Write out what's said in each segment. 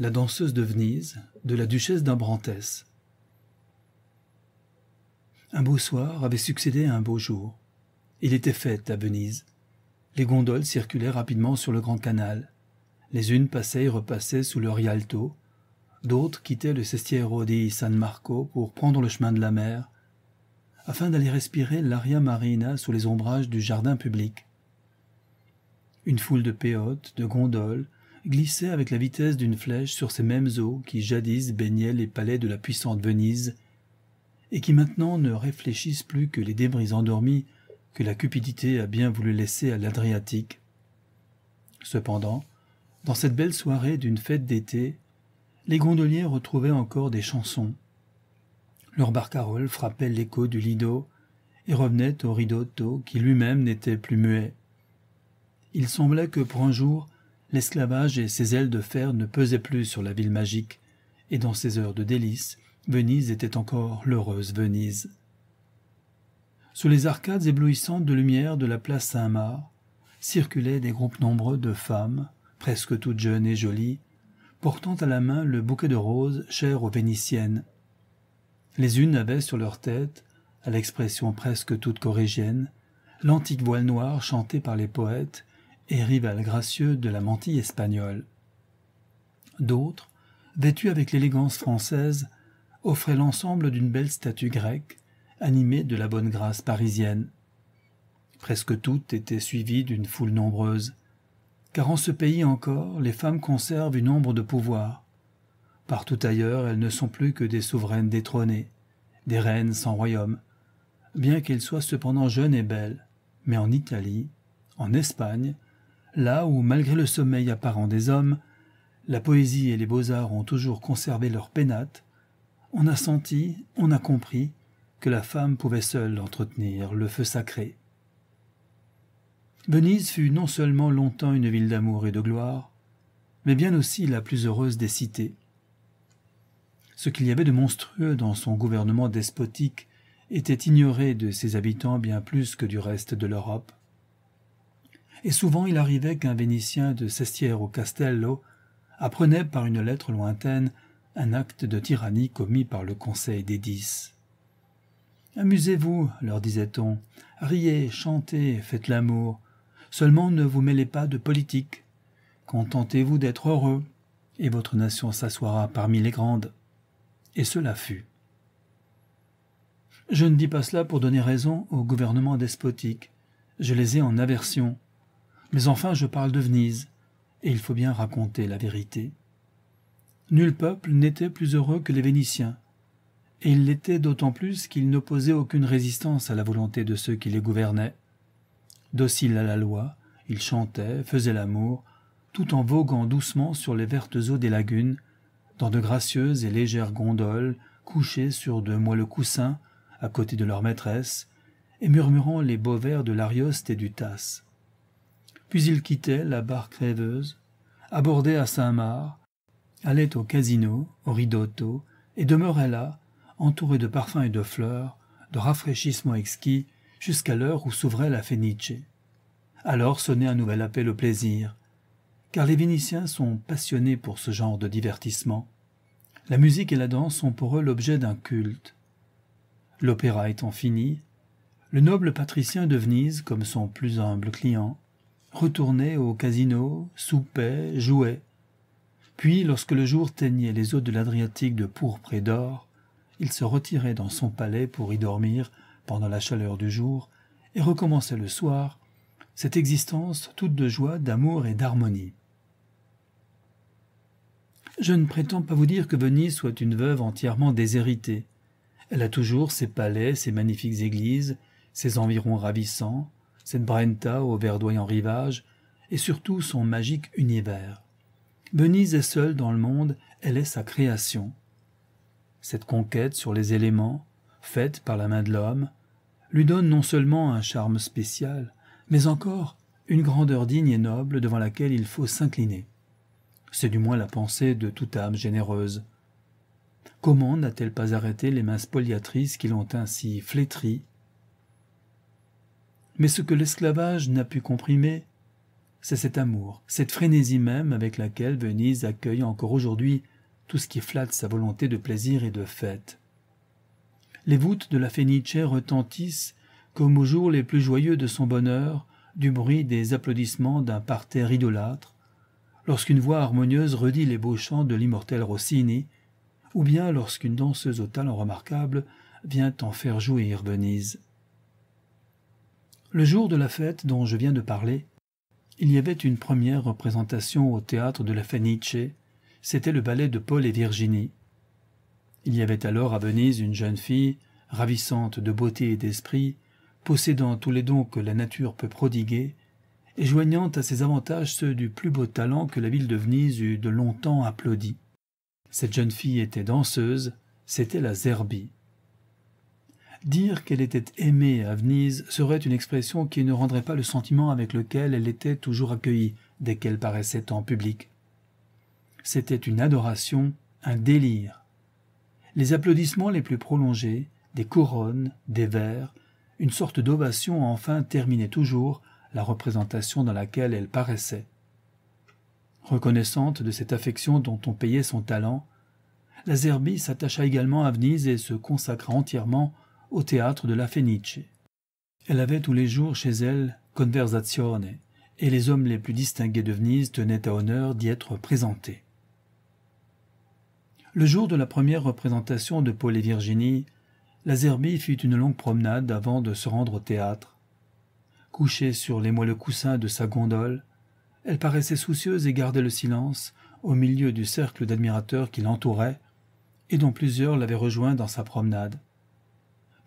La danseuse de Venise, de la duchesse d'Ambrantes. Un beau soir avait succédé à un beau jour. Il était fête à Venise. Les gondoles circulaient rapidement sur le grand canal. Les unes passaient et repassaient sous le Rialto, d'autres quittaient le Sestiero di San Marco pour prendre le chemin de la mer, afin d'aller respirer l'aria marina sous les ombrages du jardin public. Une foule de péotes, de gondoles, glissait avec la vitesse d'une flèche sur ces mêmes eaux qui jadis baignaient les palais de la puissante Venise, et qui maintenant ne réfléchissent plus que les débris endormis que la cupidité a bien voulu laisser à l'Adriatique. Cependant, dans cette belle soirée d'une fête d'été, les gondoliers retrouvaient encore des chansons. Leur barcarolle frappait l'écho du lido et revenait au ridotto qui lui-même n'était plus muet. Il semblait que pour un jour, l'esclavage et ses ailes de fer ne pesaient plus sur la ville magique, et dans ses heures de délices, Venise était encore l'heureuse Venise. Sous les arcades éblouissantes de lumière de la place Saint-Marc, circulaient des groupes nombreux de femmes, presque toutes jeunes et jolies, portant à la main le bouquet de roses cher aux Vénitiennes. Les unes avaient sur leur tête, à l'expression presque toute corrigienne, l'antique voile noir chanté par les poètes et rival gracieux de la mantille espagnole. D'autres, vêtus avec l'élégance française, offraient l'ensemble d'une belle statue grecque, animée de la bonne grâce parisienne. Presque toutes étaient suivies d'une foule nombreuse, car en ce pays encore, les femmes conservent une ombre de pouvoir. Partout ailleurs, elles ne sont plus que des souveraines détrônées, des reines sans royaume, bien qu'elles soient cependant jeunes et belles. Mais en Italie, en Espagne, là où, malgré le sommeil apparent des hommes, la poésie et les beaux-arts ont toujours conservé leur pénate, on a senti, on a compris que la femme pouvait seule entretenir le feu sacré. Venise fut non seulement longtemps une ville d'amour et de gloire, mais bien aussi la plus heureuse des cités. Ce qu'il y avait de monstrueux dans son gouvernement despotique était ignoré de ses habitants bien plus que du reste de l'Europe et souvent il arrivait qu'un Vénitien de Sestière au Castello apprenait par une lettre lointaine un acte de tyrannie commis par le Conseil des Dix. Amusez-vous, leur disait-on, riez, chantez, faites l'amour, seulement ne vous mêlez pas de politique. Contentez-vous d'être heureux, et votre nation s'assoira parmi les grandes. Et cela fut. Je ne dis pas cela pour donner raison au gouvernement despotique. Je les ai en aversion. Mais enfin, je parle de Venise, et il faut bien raconter la vérité. Nul peuple n'était plus heureux que les Vénitiens, et ils l'étaient d'autant plus qu'ils n'opposaient aucune résistance à la volonté de ceux qui les gouvernaient. Dociles à la loi, ils chantaient, faisaient l'amour, tout en voguant doucement sur les vertes eaux des lagunes, dans de gracieuses et légères gondoles, couchés sur de moelleux coussins, à côté de leur maîtresse, et murmurant les beaux vers de l'Arioste et du Tasse. Puis il quittait la barque rêveuse, abordait à Saint-Marc, allait au casino, au ridotto, et demeurait là, entouré de parfums et de fleurs, de rafraîchissements exquis, jusqu'à l'heure où s'ouvrait la Fenice. Alors sonnait un nouvel appel au plaisir, car les Vénitiens sont passionnés pour ce genre de divertissement. La musique et la danse sont pour eux l'objet d'un culte. L'opéra étant fini, le noble patricien de Venise, comme son plus humble client, retournait au casino, soupait, jouait. Puis, lorsque le jour teignait les eaux de l'Adriatique de pourpre et d'or, il se retirait dans son palais pour y dormir pendant la chaleur du jour, et recommençait le soir cette existence toute de joie, d'amour et d'harmonie. Je ne prétends pas vous dire que Venise soit une veuve entièrement déshéritée. Elle a toujours ses palais, ses magnifiques églises, ses environs ravissants, cette Brenta au verdoyant rivage, et surtout son magique univers. Venise est seule dans le monde, elle est sa création. Cette conquête sur les éléments, faite par la main de l'homme, lui donne non seulement un charme spécial, mais encore une grandeur digne et noble devant laquelle il faut s'incliner. C'est du moins la pensée de toute âme généreuse. Comment n'a-t-elle pas arrêté les mains spoliatrices qui l'ont ainsi flétrie mais ce que l'esclavage n'a pu comprimer, c'est cet amour, cette frénésie même avec laquelle Venise accueille encore aujourd'hui tout ce qui flatte sa volonté de plaisir et de fête. Les voûtes de la Fenice retentissent comme aux jours les plus joyeux de son bonheur du bruit des applaudissements d'un parterre idolâtre, lorsqu'une voix harmonieuse redit les beaux chants de l'immortel Rossini, ou bien lorsqu'une danseuse au talent remarquable vient en faire jouir Venise. Le jour de la fête dont je viens de parler, il y avait une première représentation au théâtre de la Fenice, c'était le ballet de Paul et Virginie. Il y avait alors à Venise une jeune fille, ravissante de beauté et d'esprit, possédant tous les dons que la nature peut prodiguer, et joignant à ses avantages ceux du plus beau talent que la ville de Venise eût de longtemps applaudi. Cette jeune fille était danseuse, c'était la Zerbie. Dire qu'elle était aimée à Venise serait une expression qui ne rendrait pas le sentiment avec lequel elle était toujours accueillie dès qu'elle paraissait en public. C'était une adoration, un délire. Les applaudissements les plus prolongés, des couronnes, des vers, une sorte d'ovation enfin terminait toujours la représentation dans laquelle elle paraissait. Reconnaissante de cette affection dont on payait son talent, la Zerbie s'attacha également à Venise et se consacra entièrement au théâtre de la Fenice. Elle avait tous les jours chez elle conversazione, et les hommes les plus distingués de Venise tenaient à honneur d'y être présentés. Le jour de la première représentation de Paul et Virginie, la Zerbie fit une longue promenade avant de se rendre au théâtre. Couchée sur les moelleux coussins de sa gondole, elle paraissait soucieuse et gardait le silence au milieu du cercle d'admirateurs qui l'entouraient et dont plusieurs l'avaient rejoint dans sa promenade.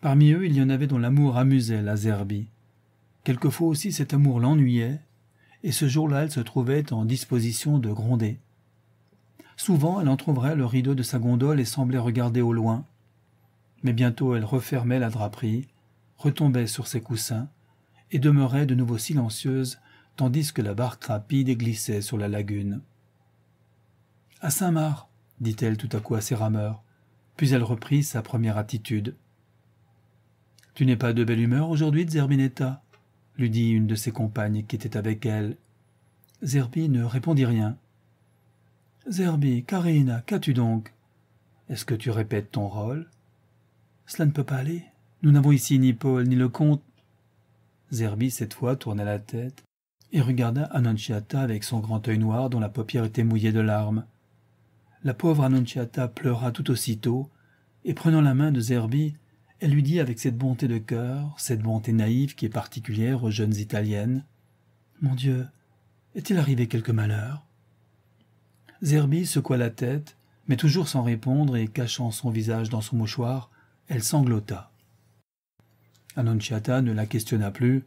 Parmi eux, il y en avait dont l'amour amusait la Zerbie. Quelquefois aussi cet amour l'ennuyait, et ce jour-là elle se trouvait en disposition de gronder. Souvent elle entr'ouvrait le rideau de sa gondole et semblait regarder au loin. Mais bientôt elle refermait la draperie, retombait sur ses coussins, et demeurait de nouveau silencieuse, tandis que la barque rapide glissait sur la lagune. À Saint-Marc, dit-elle tout à coup à ses rameurs, puis elle reprit sa première attitude. Tu n'es pas de belle humeur aujourd'hui, Zerbinetta lui dit une de ses compagnes qui était avec elle. Zerbi ne répondit rien. Zerbi, Karina, qu'as-tu donc Est-ce que tu répètes ton rôle Cela ne peut pas aller. Nous n'avons ici ni Paul ni le comte. Zerbi, cette fois, tourna la tête et regarda Annonciata avec son grand œil noir dont la paupière était mouillée de larmes. La pauvre Annonciata pleura tout aussitôt, et prenant la main de Zerbi, elle lui dit avec cette bonté de cœur, cette bonté naïve qui est particulière aux jeunes italiennes Mon Dieu, est-il arrivé quelque malheur Zerbi secoua la tête, mais toujours sans répondre et cachant son visage dans son mouchoir, elle sanglota. Annonciata ne la questionna plus,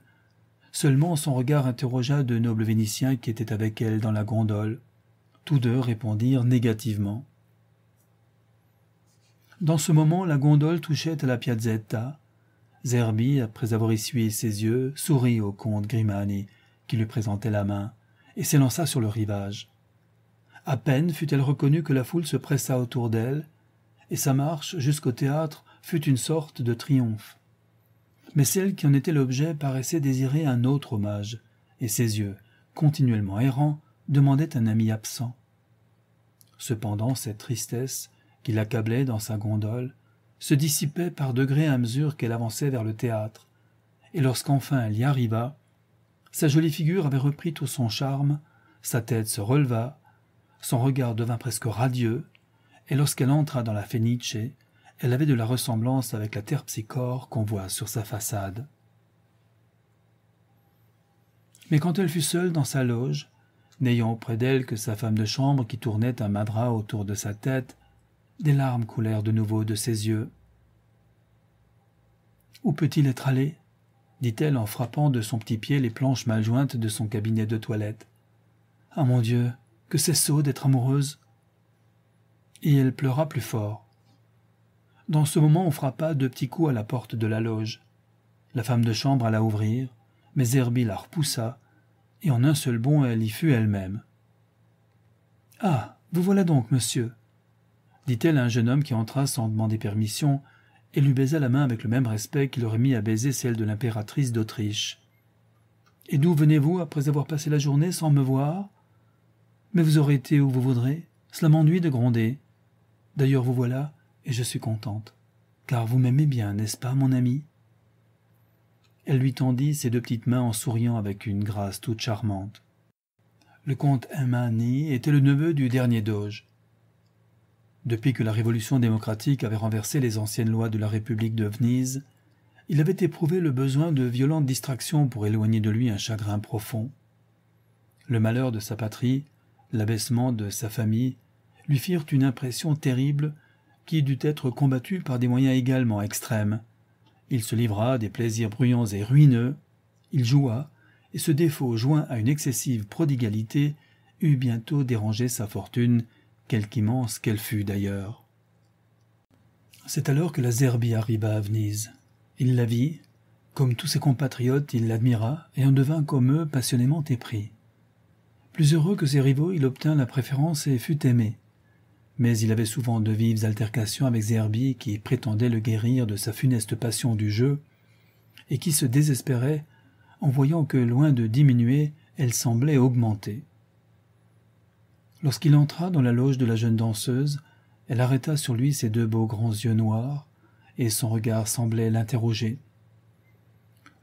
seulement son regard interrogea de nobles Vénitiens qui étaient avec elle dans la gondole. Tous deux répondirent négativement. Dans ce moment, la gondole touchait à la piazzetta. Zerbi, après avoir essuyé ses yeux, sourit au comte Grimani, qui lui présentait la main, et s'élança sur le rivage. À peine fut-elle reconnue que la foule se pressa autour d'elle, et sa marche jusqu'au théâtre fut une sorte de triomphe. Mais celle qui en était l'objet paraissait désirer un autre hommage, et ses yeux, continuellement errants, demandaient un ami absent. Cependant, cette tristesse qui l'accablait dans sa gondole, se dissipait par degrés à mesure qu'elle avançait vers le théâtre, et lorsqu'enfin elle y arriva, sa jolie figure avait repris tout son charme, sa tête se releva, son regard devint presque radieux, et lorsqu'elle entra dans la Fenice, elle avait de la ressemblance avec la terpsichore qu'on voit sur sa façade. Mais quand elle fut seule dans sa loge, n'ayant auprès d'elle que sa femme de chambre qui tournait un madras autour de sa tête, des larmes coulèrent de nouveau de ses yeux. Où peut-il être allé dit-elle en frappant de son petit pied les planches mal jointes de son cabinet de toilette. Ah mon Dieu, que c'est sot d'être amoureuse Et elle pleura plus fort. Dans ce moment, on frappa deux petits coups à la porte de la loge. La femme de chambre alla ouvrir, mais Herbie la repoussa, et en un seul bond, elle y fut elle-même. Ah, vous voilà donc, monsieur, dit-elle à un jeune homme qui entra sans demander permission, et lui baisa la main avec le même respect qu'il aurait mis à baiser celle de l'impératrice d'Autriche. Et d'où venez-vous après avoir passé la journée sans me voir Mais vous aurez été où vous voudrez. Cela m'ennuie de gronder. D'ailleurs, vous voilà, et je suis contente. Car vous m'aimez bien, n'est-ce pas, mon ami Elle lui tendit ses deux petites mains en souriant avec une grâce toute charmante. Le comte Emmany était le neveu du dernier doge, depuis que la Révolution démocratique avait renversé les anciennes lois de la République de Venise, il avait éprouvé le besoin de violentes distractions pour éloigner de lui un chagrin profond. Le malheur de sa patrie, l'abaissement de sa famille, lui firent une impression terrible qui dut être combattue par des moyens également extrêmes. Il se livra à des plaisirs bruyants et ruineux, il joua, et ce défaut joint à une excessive prodigalité eut bientôt dérangé sa fortune quelque immense qu'elle fût d'ailleurs. C'est alors que la Zerbie arriva à Venise. Il la vit, comme tous ses compatriotes, il l'admira et en devint comme eux passionnément épris. Plus heureux que ses rivaux, il obtint la préférence et fut aimé. Mais il avait souvent de vives altercations avec Zerbi qui prétendait le guérir de sa funeste passion du jeu et qui se désespérait en voyant que, loin de diminuer, elle semblait augmenter. Lorsqu'il entra dans la loge de la jeune danseuse, elle arrêta sur lui ses deux beaux grands yeux noirs, et son regard semblait l'interroger.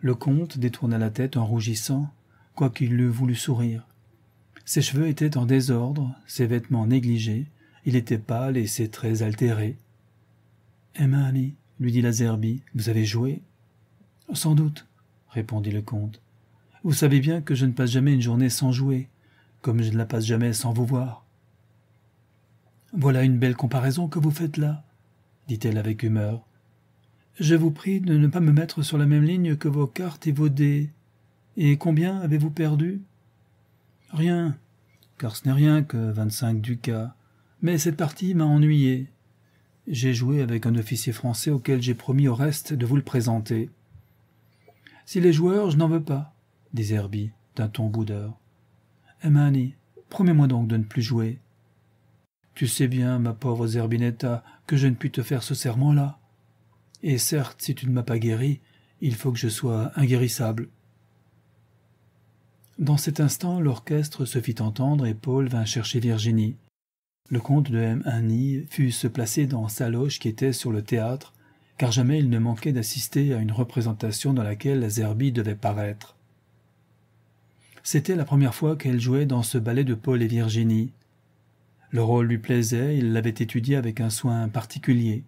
Le comte détourna la tête en rougissant, quoiqu'il eût voulu sourire. Ses cheveux étaient en désordre, ses vêtements négligés, il était pâle et ses traits altérés. Emma lui dit la vous avez joué Sans doute, répondit le comte. Vous savez bien que je ne passe jamais une journée sans jouer, comme je ne la passe jamais sans vous voir. Voilà une belle comparaison que vous faites là, dit-elle avec humeur. Je vous prie de ne pas me mettre sur la même ligne que vos cartes et vos dés. Et combien avez-vous perdu Rien, car ce n'est rien que vingt-cinq ducats. Mais cette partie m'a ennuyé. J'ai joué avec un officier français auquel j'ai promis au reste de vous le présenter. Si les joueurs, je n'en veux pas, dit Herbie d'un ton boudeur promets-moi donc de ne plus jouer. Tu sais bien, ma pauvre Zerbinetta, que je ne puis te faire ce serment-là. Et certes, si tu ne m'as pas guéri, il faut que je sois inguérissable. Dans cet instant, l'orchestre se fit entendre et Paul vint chercher Virginie. Le comte de M. fut se placer dans sa loge qui était sur le théâtre, car jamais il ne manquait d'assister à une représentation dans laquelle la Zerbie devait paraître. C'était la première fois qu'elle jouait dans ce ballet de Paul et Virginie. Le rôle lui plaisait, il l'avait étudié avec un soin particulier.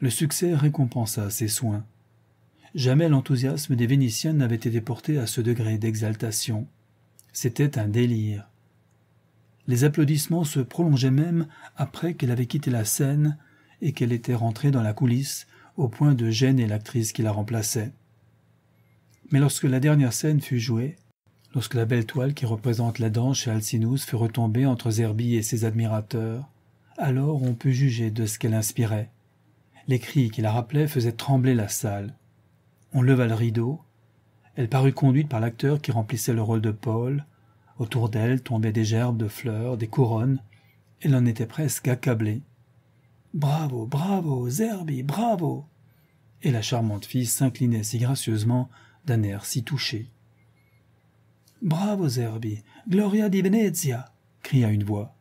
Le succès récompensa ses soins. Jamais l'enthousiasme des Vénitiennes n'avait été porté à ce degré d'exaltation. C'était un délire. Les applaudissements se prolongeaient même après qu'elle avait quitté la scène et qu'elle était rentrée dans la coulisse au point de gêner l'actrice qui la remplaçait. Mais lorsque la dernière scène fut jouée, lorsque la belle toile qui représente la danse chez Alcinous fut retombée entre Zerbi et ses admirateurs. Alors on put juger de ce qu'elle inspirait. Les cris qui la rappelaient faisaient trembler la salle. On leva le rideau. Elle parut conduite par l'acteur qui remplissait le rôle de Paul. Autour d'elle tombaient des gerbes de fleurs, des couronnes. Elle en était presque accablée. Bravo, bravo, Zerbi, bravo! Et la charmante fille s'inclinait si gracieusement d'un air si touché. Bravo, Zerbi Gloria di Venezia cria une voix,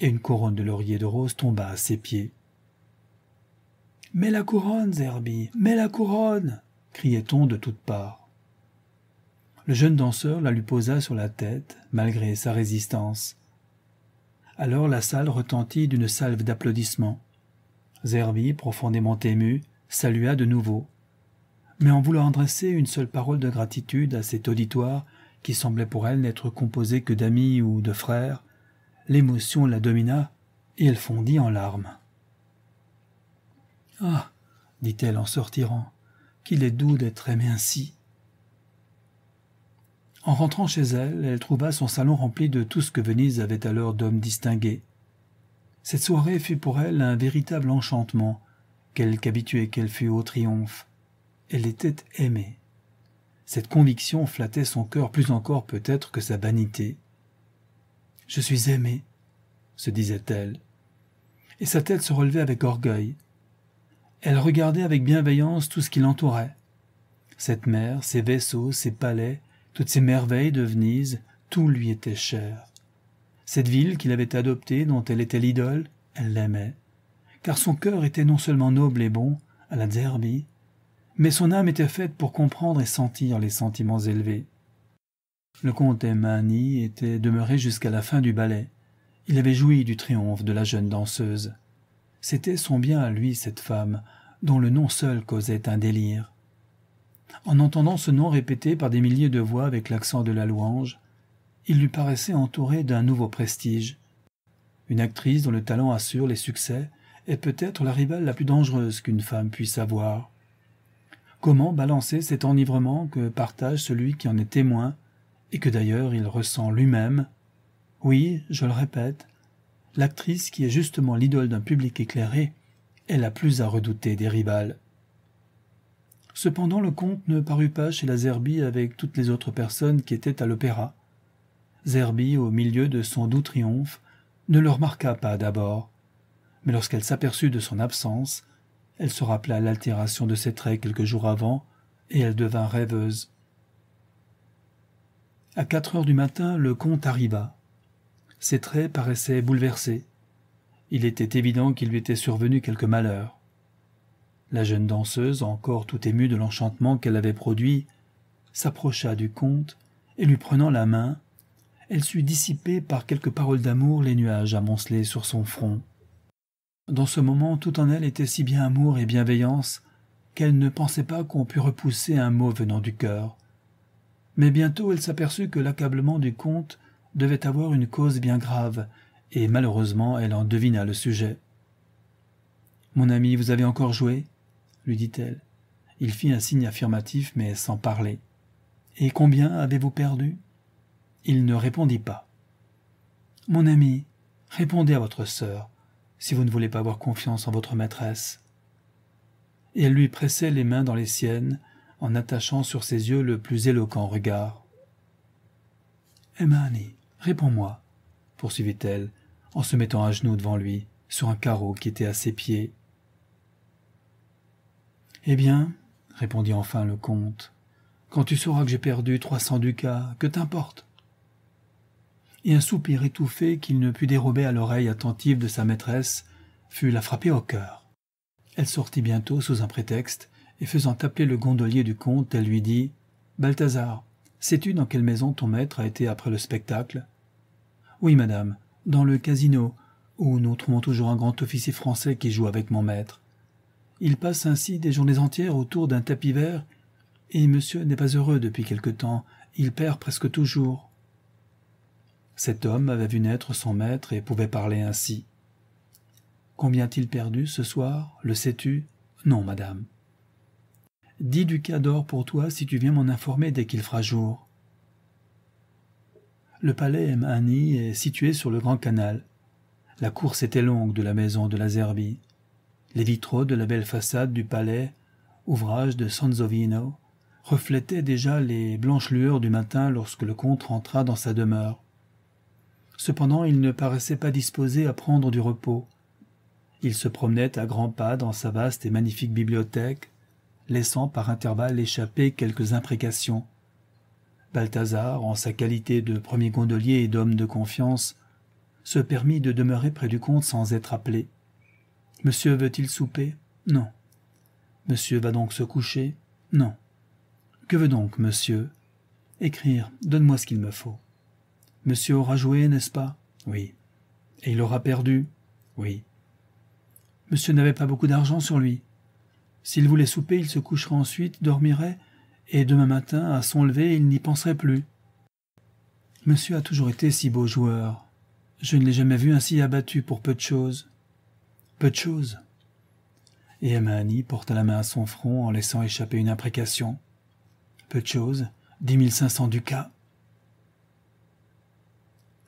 et une couronne de laurier de rose tomba à ses pieds. Mets la couronne, Zerbi Mets la couronne criait-on de toutes parts. Le jeune danseur la lui posa sur la tête, malgré sa résistance. Alors la salle retentit d'une salve d'applaudissements. Zerbi, profondément ému, salua de nouveau. Mais en voulant adresser une seule parole de gratitude à cet auditoire qui semblait pour elle n'être composée que d'amis ou de frères, l'émotion la domina et elle fondit en larmes. Ah dit-elle en sortirant, qu'il est doux d'être aimé ainsi. En rentrant chez elle, elle trouva son salon rempli de tout ce que Venise avait alors d'hommes distingués. Cette soirée fut pour elle un véritable enchantement, quelque habituée qu'elle fût au triomphe. Elle était aimée. Cette conviction flattait son cœur plus encore peut-être que sa vanité. Je suis aimée, se disait-elle. Et sa tête se relevait avec orgueil. Elle regardait avec bienveillance tout ce qui l'entourait. Cette mer, ses vaisseaux, ses palais, toutes ces merveilles de Venise, tout lui était cher. Cette ville qu'il avait adoptée, dont elle était l'idole, elle l'aimait, car son cœur était non seulement noble et bon, à la Zerbi, mais son âme était faite pour comprendre et sentir les sentiments élevés. Le comte Emmany était demeuré jusqu'à la fin du ballet. Il avait joui du triomphe de la jeune danseuse. C'était son bien à lui, cette femme, dont le nom seul causait un délire. En entendant ce nom répété par des milliers de voix avec l'accent de la louange, il lui paraissait entouré d'un nouveau prestige. Une actrice dont le talent assure les succès est peut-être la rivale la plus dangereuse qu'une femme puisse avoir. Comment balancer cet enivrement que partage celui qui en est témoin, et que d'ailleurs il ressent lui-même Oui, je le répète, l'actrice qui est justement l'idole d'un public éclairé est la plus à redouter des rivales. Cependant le comte ne parut pas chez la Zerbi avec toutes les autres personnes qui étaient à l'opéra. Zerbi, au milieu de son doux triomphe, ne le remarqua pas d'abord, mais lorsqu'elle s'aperçut de son absence, elle se rappela l'altération de ses traits quelques jours avant, et elle devint rêveuse. À quatre heures du matin, le comte arriva. Ses traits paraissaient bouleversés. Il était évident qu'il lui était survenu quelque malheur. La jeune danseuse, encore tout émue de l'enchantement qu'elle avait produit, s'approcha du comte et lui prenant la main, elle sut dissiper par quelques paroles d'amour les nuages amoncelés sur son front. Dans ce moment, tout en elle était si bien amour et bienveillance qu'elle ne pensait pas qu'on pût repousser un mot venant du cœur. Mais bientôt elle s'aperçut que l'accablement du comte devait avoir une cause bien grave, et malheureusement elle en devina le sujet. Mon ami, vous avez encore joué lui dit-elle. Il fit un signe affirmatif, mais sans parler. Et combien avez-vous perdu Il ne répondit pas. Mon ami, répondez à votre sœur si vous ne voulez pas avoir confiance en votre maîtresse. Et elle lui pressait les mains dans les siennes, en attachant sur ses yeux le plus éloquent regard. Emma réponds-moi, poursuivit-elle, en se mettant à genoux devant lui, sur un carreau qui était à ses pieds. Eh bien, répondit enfin le comte, quand tu sauras que j'ai perdu trois cents ducats, que t'importe et un soupir étouffé qu'il ne put dérober à l'oreille attentive de sa maîtresse fut la frapper au cœur. Elle sortit bientôt sous un prétexte, et faisant appeler le gondolier du comte, elle lui dit « Balthazar, sais-tu dans quelle maison ton maître a été après le spectacle ?»« Oui, madame, dans le casino, où nous trouvons toujours un grand officier français qui joue avec mon maître. Il passe ainsi des journées entières autour d'un tapis vert, et monsieur n'est pas heureux depuis quelque temps, il perd presque toujours. Cet homme avait vu naître son maître et pouvait parler ainsi. Combien a-t-il perdu ce soir Le sais-tu Non, madame. du cas d'or pour toi si tu viens m'en informer dès qu'il fera jour. Le palais M'Ani est situé sur le grand canal. La course était longue de la maison de la Zerbi. Les vitraux de la belle façade du palais, ouvrage de Sansovino, reflétaient déjà les blanches lueurs du matin lorsque le comte rentra dans sa demeure. Cependant, il ne paraissait pas disposé à prendre du repos. Il se promenait à grands pas dans sa vaste et magnifique bibliothèque, laissant par intervalles échapper quelques imprécations. Balthazar, en sa qualité de premier gondolier et d'homme de confiance, se permit de demeurer près du comte sans être appelé. Monsieur veut-il souper Non. Monsieur va donc se coucher Non. Que veut donc monsieur Écrire, donne-moi ce qu'il me faut. Monsieur aura joué, n'est-ce pas Oui. Et il aura perdu Oui. Monsieur n'avait pas beaucoup d'argent sur lui. S'il voulait souper, il se coucherait ensuite, dormirait, et demain matin, à son lever, il n'y penserait plus. Monsieur a toujours été si beau joueur. Je ne l'ai jamais vu ainsi abattu pour peu de choses. Peu de choses. Et Amani porta la main à son front en laissant échapper une imprécation. Peu de choses, dix mille cinq cents ducats.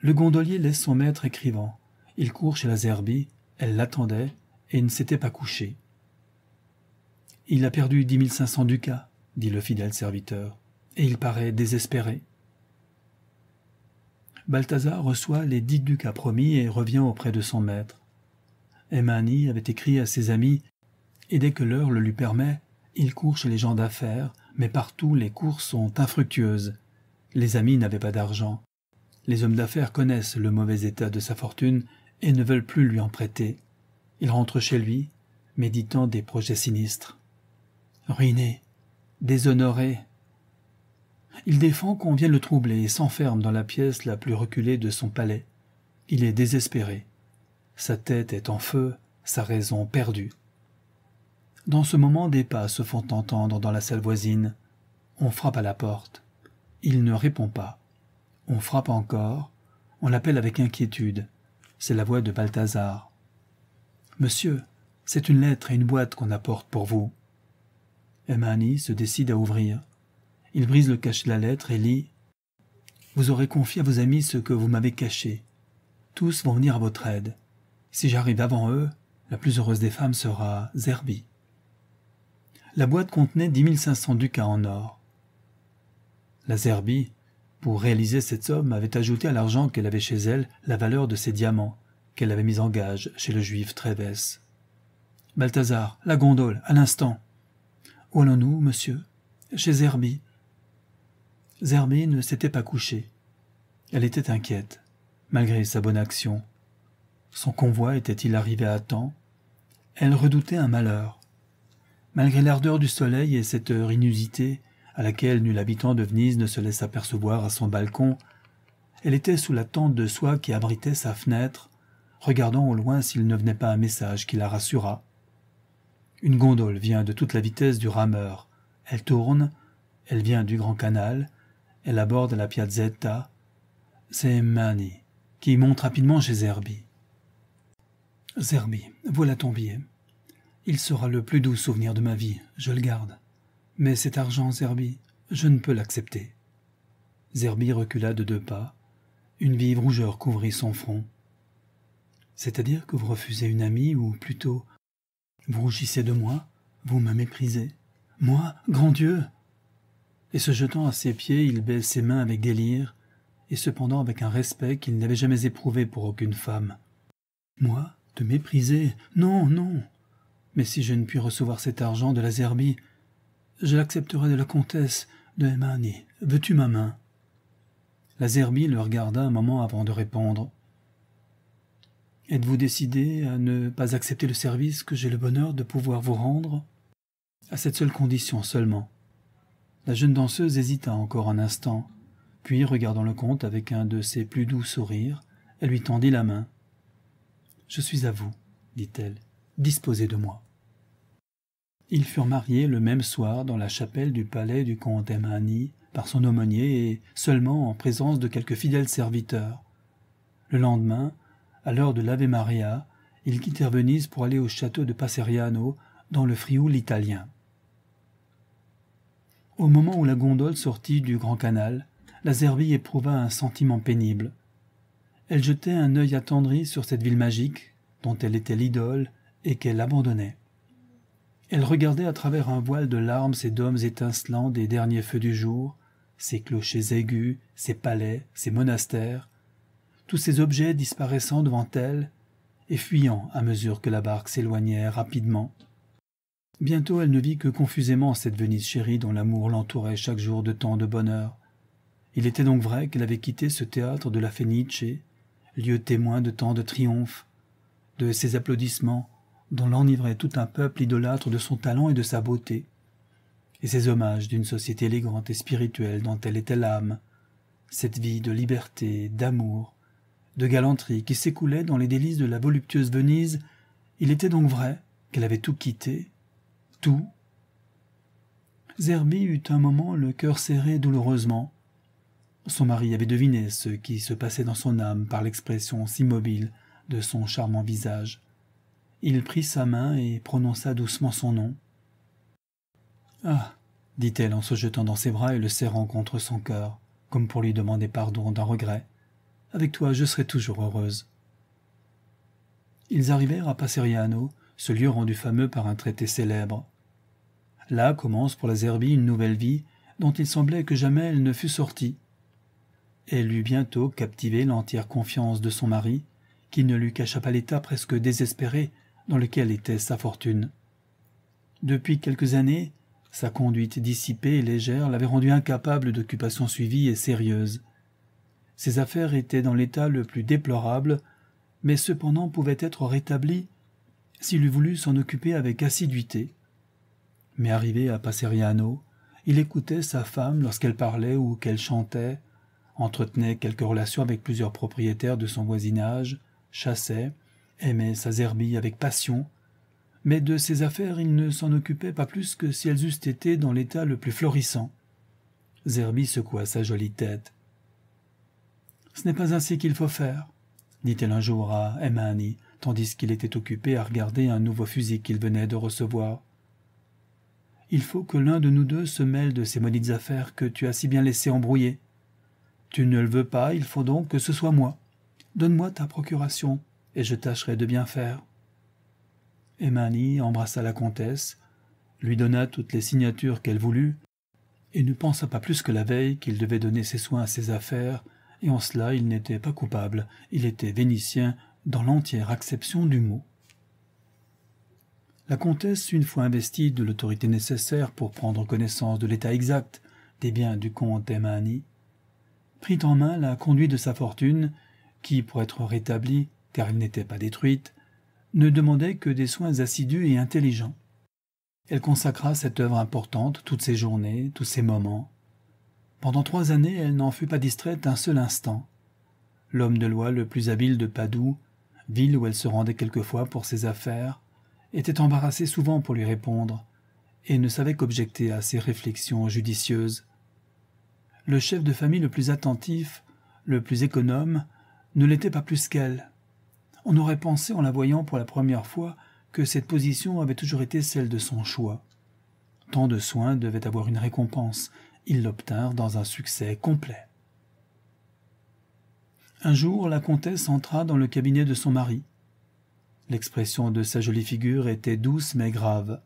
Le gondolier laisse son maître écrivant. Il court chez la Zerbi, elle l'attendait, et ne s'était pas couché. Il a perdu dix mille cinq cents ducats, dit le fidèle serviteur, et il paraît désespéré. Balthazar reçoit les dix ducats promis et revient auprès de son maître. Emani avait écrit à ses amis, et dès que l'heure le lui permet, il court chez les gens d'affaires, mais partout les courses sont infructueuses. Les amis n'avaient pas d'argent, les hommes d'affaires connaissent le mauvais état de sa fortune et ne veulent plus lui en prêter. Il rentre chez lui, méditant des projets sinistres. Ruiné, déshonoré, il défend qu'on vienne le troubler et s'enferme dans la pièce la plus reculée de son palais. Il est désespéré. Sa tête est en feu, sa raison perdue. Dans ce moment, des pas se font entendre dans la salle voisine. On frappe à la porte. Il ne répond pas. On frappe encore. On l'appelle avec inquiétude. C'est la voix de Balthazar. Monsieur, c'est une lettre et une boîte qu'on apporte pour vous. Emani se décide à ouvrir. Il brise le cachet de la lettre et lit Vous aurez confié à vos amis ce que vous m'avez caché. Tous vont venir à votre aide. Si j'arrive avant eux, la plus heureuse des femmes sera Zerbi. La boîte contenait dix mille cinq cents ducats en or. La Zerbi pour réaliser cette somme, avait ajouté à l'argent qu'elle avait chez elle la valeur de ses diamants, qu'elle avait mis en gage chez le juif Trévès. Balthazar, la gondole, à l'instant. Où allons-nous, monsieur Chez Zerbi. Zerbi ne s'était pas couchée. Elle était inquiète, malgré sa bonne action. Son convoi était-il arrivé à temps Elle redoutait un malheur. Malgré l'ardeur du soleil et cette heure inusitée, à laquelle nul habitant de Venise ne se laisse apercevoir à son balcon, elle était sous la tente de soie qui abritait sa fenêtre, regardant au loin s'il ne venait pas un message qui la rassura. Une gondole vient de toute la vitesse du rameur. Elle tourne, elle vient du Grand Canal, elle aborde la Piazzetta. C'est Mani, qui monte rapidement chez Zerbi. Zerbi, voilà ton billet. Il sera le plus doux souvenir de ma vie, je le garde. Mais cet argent, Zerbi, je ne peux l'accepter. Zerbi recula de deux pas, une vive rougeur couvrit son front. C'est-à-dire que vous refusez une amie, ou plutôt, vous rougissez de moi, vous me méprisez. Moi, grand Dieu Et se jetant à ses pieds, il baisse ses mains avec délire, et cependant avec un respect qu'il n'avait jamais éprouvé pour aucune femme. Moi, te mépriser Non, non Mais si je ne puis recevoir cet argent de la Zerbie, je l'accepterai de la comtesse de Marny. Veux-tu ma main La zerbie le regarda un moment avant de répondre. Êtes-vous décidé à ne pas accepter le service que j'ai le bonheur de pouvoir vous rendre À cette seule condition seulement. La jeune danseuse hésita encore un instant, puis, regardant le comte avec un de ses plus doux sourires, elle lui tendit la main. Je suis à vous, dit-elle, disposez de moi. Ils furent mariés le même soir dans la chapelle du palais du comte Emani par son aumônier et seulement en présence de quelques fidèles serviteurs. Le lendemain, à l'heure de l'Ave Maria, ils quittèrent Venise pour aller au château de Passeriano, dans le Frioul italien. Au moment où la gondole sortit du grand canal, la Zerbie éprouva un sentiment pénible. Elle jetait un œil attendri sur cette ville magique, dont elle était l'idole et qu'elle abandonnait. Elle regardait à travers un voile de larmes ces dômes étincelants des derniers feux du jour, ses clochers aigus, ses palais, ses monastères, tous ces objets disparaissant devant elle et fuyant à mesure que la barque s'éloignait rapidement. Bientôt elle ne vit que confusément cette Venise chérie dont l'amour l'entourait chaque jour de tant de bonheur. Il était donc vrai qu'elle avait quitté ce théâtre de la Fenice, lieu témoin de tant de triomphes, de ses applaudissements, dont l'enivrait tout un peuple idolâtre de son talent et de sa beauté, et ses hommages d'une société élégante et spirituelle dont elle était l'âme, cette vie de liberté, d'amour, de galanterie qui s'écoulait dans les délices de la voluptueuse Venise, il était donc vrai qu'elle avait tout quitté, tout. Zerbi eut un moment le cœur serré douloureusement. Son mari avait deviné ce qui se passait dans son âme par l'expression si mobile de son charmant visage. Il prit sa main et prononça doucement son nom. Ah dit-elle en se jetant dans ses bras et le serrant contre son cœur, comme pour lui demander pardon d'un regret. Avec toi, je serai toujours heureuse. Ils arrivèrent à Passeriano, ce lieu rendu fameux par un traité célèbre. Là commence pour la zerbie une nouvelle vie dont il semblait que jamais elle ne fût sortie. Elle eut bientôt captivé l'entière confiance de son mari, qui ne lui cacha pas l'état presque désespéré dans lequel était sa fortune. Depuis quelques années, sa conduite dissipée et légère l'avait rendu incapable d'occupations suivies et sérieuses. Ses affaires étaient dans l'état le plus déplorable, mais cependant pouvaient être rétablies s'il eût voulu s'en occuper avec assiduité. Mais arrivé à Passeriano, il écoutait sa femme lorsqu'elle parlait ou qu'elle chantait, entretenait quelques relations avec plusieurs propriétaires de son voisinage, chassait, aimait sa Zerbi avec passion, mais de ses affaires il ne s'en occupait pas plus que si elles eussent été dans l'état le plus florissant. Zerbi secoua sa jolie tête. Ce n'est pas ainsi qu'il faut faire, dit-elle un jour à Emani, tandis qu'il était occupé à regarder un nouveau fusil qu'il venait de recevoir. Il faut que l'un de nous deux se mêle de ces maudites affaires que tu as si bien laissées embrouiller. Tu ne le veux pas, il faut donc que ce soit moi. Donne-moi ta procuration, et je tâcherai de bien faire. Emani embrassa la comtesse, lui donna toutes les signatures qu'elle voulut, et ne pensa pas plus que la veille qu'il devait donner ses soins à ses affaires, et en cela il n'était pas coupable, il était vénitien dans l'entière acception du mot. La comtesse, une fois investie de l'autorité nécessaire pour prendre connaissance de l'état exact des biens du comte Emani, prit en main la conduite de sa fortune, qui, pour être rétablie, car elle n'était pas détruite, ne demandait que des soins assidus et intelligents. Elle consacra cette œuvre importante toutes ses journées, tous ses moments. Pendant trois années, elle n'en fut pas distraite un seul instant. L'homme de loi le plus habile de Padoue, ville où elle se rendait quelquefois pour ses affaires, était embarrassé souvent pour lui répondre, et ne savait qu'objecter à ses réflexions judicieuses. Le chef de famille le plus attentif, le plus économe, ne l'était pas plus qu'elle on aurait pensé en la voyant pour la première fois que cette position avait toujours été celle de son choix. Tant de soins devaient avoir une récompense, ils l'obtinrent dans un succès complet. Un jour, la comtesse entra dans le cabinet de son mari. L'expression de sa jolie figure était douce mais grave.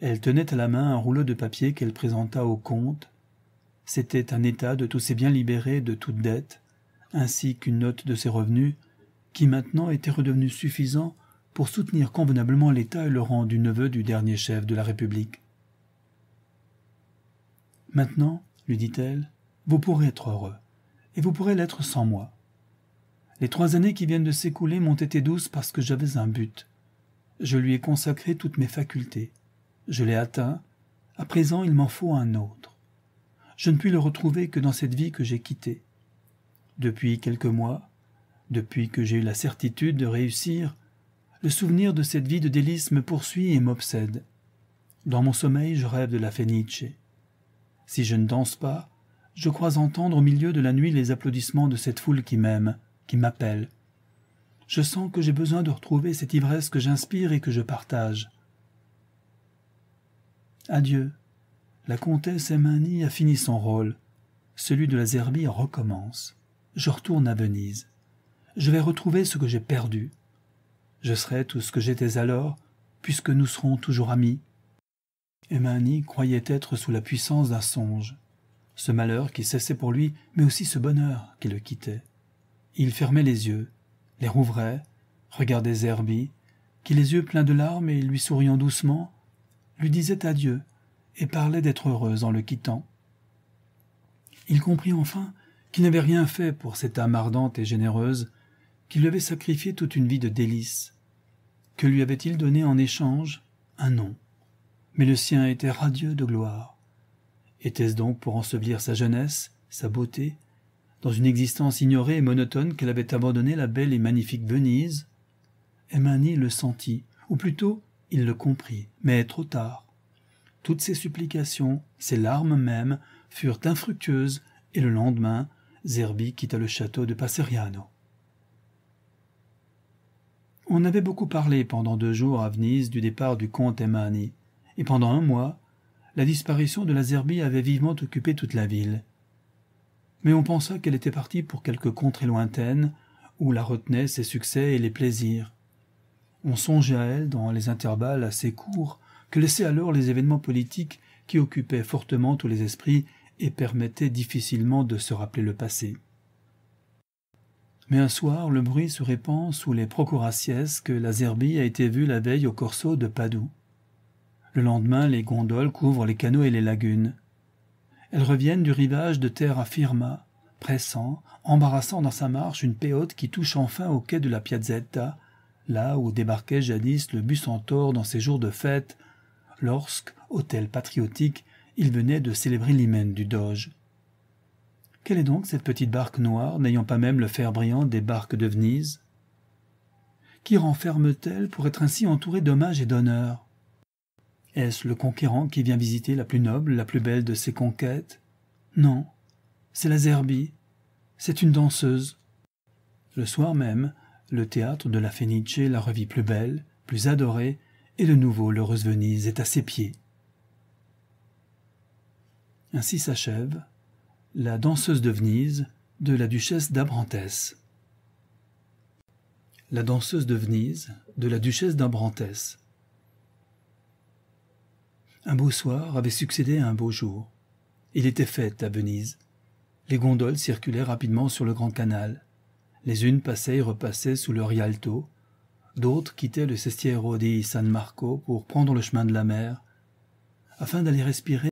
Elle tenait à la main un rouleau de papier qu'elle présenta au comte. C'était un état de tous ses biens libérés de toute dette, ainsi qu'une note de ses revenus qui maintenant était redevenu suffisant pour soutenir convenablement l'État et le rang du neveu du dernier chef de la République. Maintenant, lui dit-elle, vous pourrez être heureux, et vous pourrez l'être sans moi. Les trois années qui viennent de s'écouler m'ont été douces parce que j'avais un but. Je lui ai consacré toutes mes facultés. Je l'ai atteint. À présent, il m'en faut un autre. Je ne puis le retrouver que dans cette vie que j'ai quittée. Depuis quelques mois, depuis que j'ai eu la certitude de réussir, le souvenir de cette vie de délices me poursuit et m'obsède. Dans mon sommeil, je rêve de la Fenice. Si je ne danse pas, je crois entendre au milieu de la nuit les applaudissements de cette foule qui m'aime, qui m'appelle. Je sens que j'ai besoin de retrouver cette ivresse que j'inspire et que je partage. Adieu. La comtesse Emani a fini son rôle. Celui de la Zerbie recommence. Je retourne à Venise je vais retrouver ce que j'ai perdu. Je serai tout ce que j'étais alors, puisque nous serons toujours amis. Emani croyait être sous la puissance d'un songe, ce malheur qui cessait pour lui, mais aussi ce bonheur qui le quittait. Il fermait les yeux, les rouvrait, regardait Zerbi, qui les yeux pleins de larmes et lui souriant doucement, lui disait adieu et parlait d'être heureuse en le quittant. Il comprit enfin qu'il n'avait rien fait pour cette âme ardente et généreuse qu'il lui avait sacrifié toute une vie de délices. Que lui avait-il donné en échange Un nom. Mais le sien était radieux de gloire. Était-ce donc pour ensevelir sa jeunesse, sa beauté, dans une existence ignorée et monotone qu'elle avait abandonnée la belle et magnifique Venise Emmany eh ben, le sentit, ou plutôt il le comprit, mais trop tard. Toutes ses supplications, ses larmes même, furent infructueuses, et le lendemain, Zerbi quitta le château de Passeriano. On avait beaucoup parlé pendant deux jours à Venise du départ du comte Emani, et pendant un mois, la disparition de la Zerbie avait vivement occupé toute la ville. Mais on pensa qu'elle était partie pour quelque contrée lointaine, où la retenaient ses succès et les plaisirs. On songeait à elle dans les intervalles assez courts que laissaient alors les événements politiques qui occupaient fortement tous les esprits et permettaient difficilement de se rappeler le passé. Mais un soir, le bruit se répand sous les procuraciès que la Zerbie a été vue la veille au corso de Padoue. Le lendemain, les gondoles couvrent les canaux et les lagunes. Elles reviennent du rivage de terre à Firma, pressant, embarrassant dans sa marche une péote qui touche enfin au quai de la Piazzetta, là où débarquait jadis le Bucentaure dans ses jours de fête, lorsque, hôtel patriotique, il venait de célébrer l'hymen du doge. Quelle est donc cette petite barque noire, n'ayant pas même le fer brillant des barques de Venise Qui renferme-t-elle pour être ainsi entourée d'hommages et d'honneurs Est-ce le conquérant qui vient visiter la plus noble, la plus belle de ses conquêtes Non, c'est la Zerbie, c'est une danseuse. Le soir même, le théâtre de la Fenice la revit plus belle, plus adorée, et de nouveau l'heureuse Venise est à ses pieds. Ainsi s'achève, la danseuse de Venise de la duchesse d'Abrantès. La danseuse de Venise de la duchesse d'Abrantès. Un beau soir avait succédé à un beau jour. Il était fête à Venise. Les gondoles circulaient rapidement sur le grand canal. Les unes passaient et repassaient sous le Rialto, d'autres quittaient le Sestiero di San Marco pour prendre le chemin de la mer, afin d'aller respirer